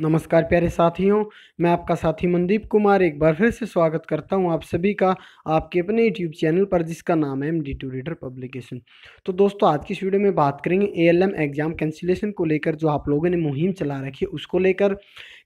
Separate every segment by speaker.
Speaker 1: नमस्कार प्यारे साथियों मैं आपका साथी मनदीप कुमार एक बार फिर से स्वागत करता हूं आप सभी का आपके अपने यूट्यूब चैनल पर जिसका नाम है M D two reader publication तो दोस्तों आज की इस वीडियो में बात करेंगे A L M exam cancellation को लेकर जो आप लोगों ने मुहिम चला रखी है उसको लेकर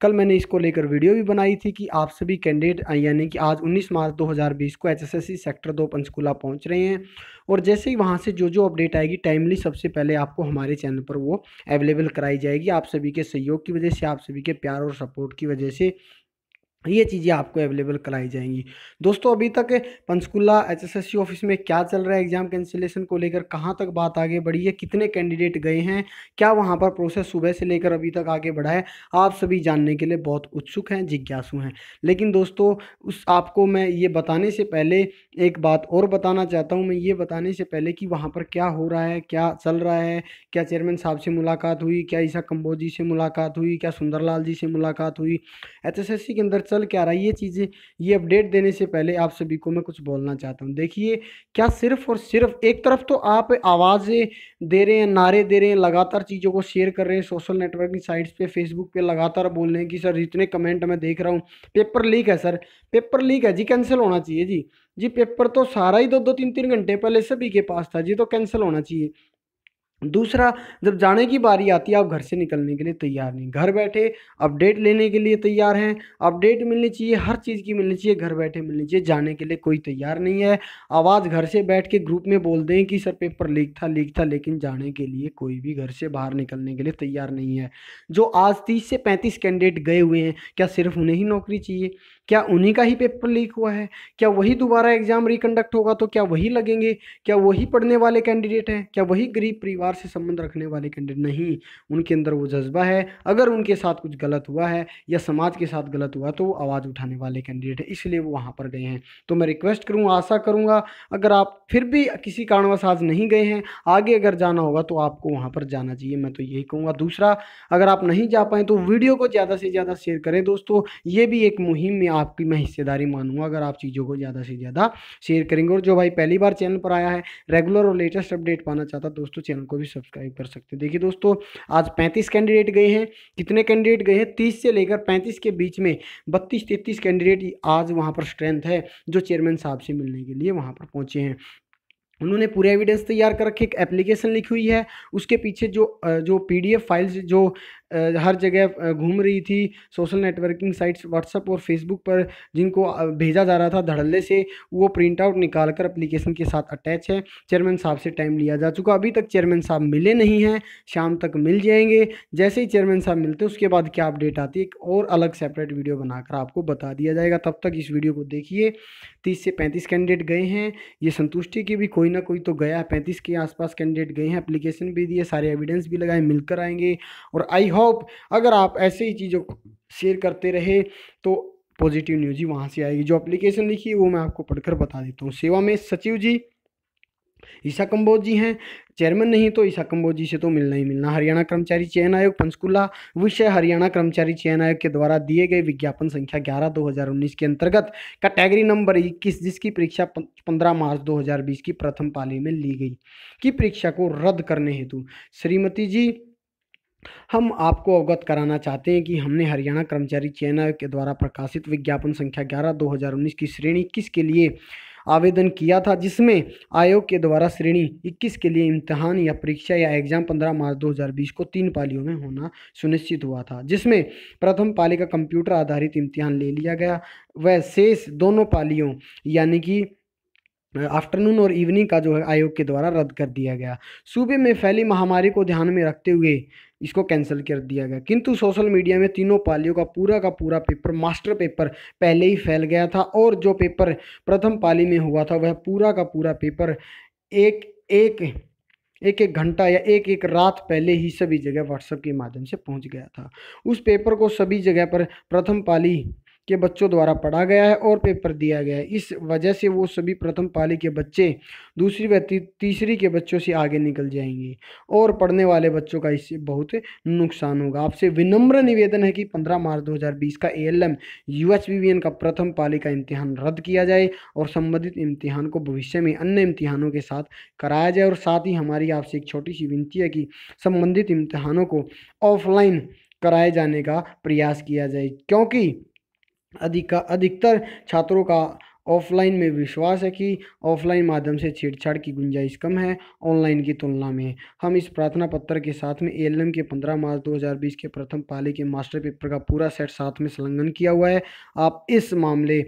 Speaker 1: कल मैंने इसको लेकर वीडियो भी बनाई थी कि आप सभी कैंडिडेट यानी कि आज उन्नीस मार्च दो को एच सेक्टर दो पंचकूला पहुँच रहे हैं और जैसे ही वहाँ से जो जो अपडेट आएगी टाइमली सबसे पहले आपको हमारे चैनल पर वो अवेलेबल कराई जाएगी आप सभी के सहयोग की वजह से आप सभी सभी के प्यार और सपोर्ट की वजह से ये चीज़ें आपको अवेलेबल कराई जाएंगी दोस्तों अभी तक पंचकुला एचएसएससी ऑफिस में क्या चल रहा है एग्जाम कैंसिलेशन को लेकर कहाँ तक बात आगे बढ़ी है कितने कैंडिडेट गए हैं क्या वहाँ पर प्रोसेस सुबह से लेकर अभी तक आगे बढ़ा है आप सभी जानने के लिए बहुत उत्सुक हैं जिज्ञासु हैं लेकिन दोस्तों उस आपको मैं ये बताने से पहले एक बात और बताना चाहता हूँ मैं ये बताने से पहले कि वहाँ पर क्या हो रहा है क्या चल रहा है क्या चेयरमैन साहब से मुलाकात हुई क्या ईसा कम्बोजी से मुलाकात हुई क्या सुंदरलाल जी से मुलाकात हुई एच के अंदर चल क्या रहा है ये चीज़ें ये अपडेट देने से पहले आप सभी को मैं कुछ बोलना चाहता हूँ देखिए क्या सिर्फ और सिर्फ एक तरफ तो आप आवाज़ें दे रहे हैं नारे दे रहे हैं लगातार चीज़ों को शेयर कर रहे हैं सोशल नेटवर्किंग साइट्स पे फेसबुक पे लगातार बोल रहे हैं कि सर जितने कमेंट मैं देख रहा हूँ पेपर लीक है सर पेपर लीक है जी कैंसिल होना चाहिए जी जी पेपर तो सारा ही दो दो तीन तीन घंटे पहले सभी के पास था जी तो कैंसिल होना चाहिए दूसरा जब जाने की बारी आती है आप घर से निकलने के लिए तैयार नहीं घर बैठे अपडेट लेने के लिए तैयार हैं अपडेट मिलनी चाहिए हर चीज़ की मिलनी चाहिए घर बैठे मिलनी चाहिए जाने के लिए कोई तैयार नहीं है आवाज़ घर से बैठ के ग्रुप में बोल दें कि सर पेपर लीक था लीक था लेकिन जाने के लिए कोई भी घर से बाहर निकलने के लिए तैयार नहीं है जो आज तीस से पैंतीस कैंडिडेट गए हुए हैं क्या सिर्फ उन्हें ही नौकरी चाहिए क्या उन्हीं का ही पेपर लीक हुआ है क्या वही दोबारा एग्जाम रिकंडक्ट होगा तो क्या वही लगेंगे क्या वही पढ़ने वाले कैंडिडेट हैं क्या वही गरीब परिवार से संबंध रखने वाले कैंडिडेट नहीं उनके अंदर वो जज्बा है अगर उनके साथ कुछ गलत हुआ है या समाज के साथ गलत हुआ तो वो आवाज़ उठाने वाले कैंडिडेट हैं इसलिए वो वहाँ पर गए हैं तो मैं रिक्वेस्ट करूँ आशा करूँगा अगर आप फिर भी किसी कारणवश आज नहीं गए हैं आगे अगर जाना होगा तो आपको वहाँ पर जाना चाहिए मैं तो यही कहूँगा दूसरा अगर आप नहीं जा पाएँ तो वीडियो को ज़्यादा से ज़्यादा शेयर करें दोस्तों ये भी एक मुहिम में आपकी मैं हिस्सेदारी मानूंगा अगर आप चीज़ों को ज़्यादा से ज़्यादा शेयर करेंगे और जो भाई पहली बार चैनल पर आया है रेगुलर और लेटेस्ट अपडेट पाना चाहता दोस्तों चैनल को भी सब्सक्राइब कर सकते हैं देखिए दोस्तों आज पैंतीस कैंडिडेट गए हैं कितने कैंडिडेट गए हैं तीस से लेकर पैंतीस के बीच में बत्तीस तैंतीस कैंडिडेट आज वहाँ पर स्ट्रेंथ है जो चेयरमैन साहब से मिलने के लिए वहाँ पर पहुँचे हैं उन्होंने पूरे एविडेंस तैयार कर रखे एक एप्लीकेशन लिखी हुई है उसके पीछे जो जो पीडीएफ फाइल्स जो हर जगह घूम रही थी सोशल नेटवर्किंग साइट्स व्हाट्सअप और फेसबुक पर जिनको भेजा जा रहा था धड़ल्ले से वो प्रिंट आउट निकाल कर अप्लीकेशन के साथ अटैच है चेयरमैन साहब से टाइम लिया जा चुका अभी तक चेयरमैन साहब मिले नहीं हैं शाम तक मिल जाएंगे जैसे ही चेयरमैन साहब मिलते हैं उसके बाद क्या अपडेट आती है एक और अलग सेपरेट वीडियो बनाकर आपको बता दिया जाएगा तब तक इस वीडियो को देखिए तीस से पैंतीस कैंडिडेट गए हैं ये संतुष्टि की भी कोई ना कोई तो गया है पैंतीस के आसपास कैंडिडेट गए हैं अप्लीकेशन भी दिए सारे एविडेंस भी लगाए मिलकर आएंगे और आई होप होप अगर आप ऐसे ही चीज़ों को शेयर करते रहे तो पॉजिटिव न्यूज ही वहाँ से आएगी जो एप्लीकेशन लिखी है वो मैं आपको पढ़कर बता देता हूँ सेवा में सचिव जी ईसा कम्बोज जी हैं चेयरमैन नहीं तो ईसा कम्बोज जी से तो मिलना ही मिलना हरियाणा कर्मचारी चयन आयोग पंचकुला विषय हरियाणा कर्मचारी चयन आयोग के द्वारा दिए गए विज्ञापन संख्या 11 2019 के अंतर्गत कैटेगरी नंबर 21 जिसकी परीक्षा 15 मार्च 2020 की प्रथम पाली में ली गई की परीक्षा को रद्द करने हेतु श्रीमती जी हम आपको अवगत कराना चाहते हैं कि हमने हरियाणा कर्मचारी चयन आयोग के द्वारा प्रकाशित विज्ञापन संख्या ग्यारह दो हज़ार उन्नीस की श्रेणी किस के लिए आवेदन किया था जिसमें आयोग के द्वारा श्रेणी 21 के लिए इम्तहान या परीक्षा या एग्जाम 15 मार्च 2020 को तीन पालियों में होना सुनिश्चित हुआ था जिसमें प्रथम पाली का कंप्यूटर आधारित इम्तिहान ले लिया गया वह शेष दोनों पालियों यानी कि आफ्टरनून और इवनिंग का जो है आयोग के द्वारा रद्द कर दिया गया सूबे में फैली महामारी को ध्यान में रखते हुए इसको कैंसिल कर दिया गया किंतु सोशल मीडिया में तीनों पालियों का पूरा का पूरा पेपर मास्टर पेपर पहले ही फैल गया था और जो पेपर प्रथम पाली में हुआ था वह पूरा का पूरा पेपर एक एक एक एक घंटा या एक एक रात पहले ही सभी जगह व्हाट्सएप के माध्यम से पहुंच गया था उस पेपर को सभी जगह पर प्रथम पाली के बच्चों द्वारा पढ़ा गया है और पेपर दिया गया है इस वजह से वो सभी प्रथम पाली के बच्चे दूसरी व तीसरी के बच्चों से आगे निकल जाएंगे और पढ़ने वाले बच्चों का इससे बहुत नुकसान होगा आपसे विनम्र निवेदन है कि 15 मार्च 2020 का ए एल एम का प्रथम पाली का इम्तिहान रद्द किया जाए और संबंधित इम्तिहान को भविष्य में अन्य इम्तिहानों के साथ कराया जाए और साथ ही हमारी आपसे एक छोटी सी विनती है कि संबंधित इम्तिहानों को ऑफलाइन कराए जाने का प्रयास किया जाए क्योंकि अधिक अधिकतर छात्रों का ऑफलाइन में विश्वास है कि ऑफलाइन माध्यम से छेड़छाड़ की गुंजाइश कम है ऑनलाइन की तुलना में हम इस प्रार्थना पत्र के साथ में एल के पंद्रह मार्च 2020 के प्रथम पाली के मास्टर पेपर का पूरा सेट साथ में संलग्न किया हुआ है आप इस मामले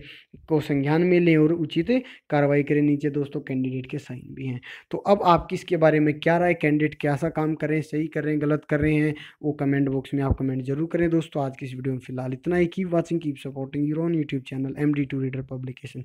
Speaker 1: को संज्ञान में लें और उचित कार्रवाई करें नीचे दोस्तों कैंडिडेट के साइन भी हैं तो अब आप किसके बारे में क्या राय कैंडिडेट कैसा काम कर रहे हैं सही कर रहे हैं गलत कर रहे हैं वो कमेंट बॉक्स में आप कमेंट जरूर करें दोस्तों आज की इस वीडियो में फिलहाल इतना ही keep watching keep supporting your on YouTube channel M D two reader publication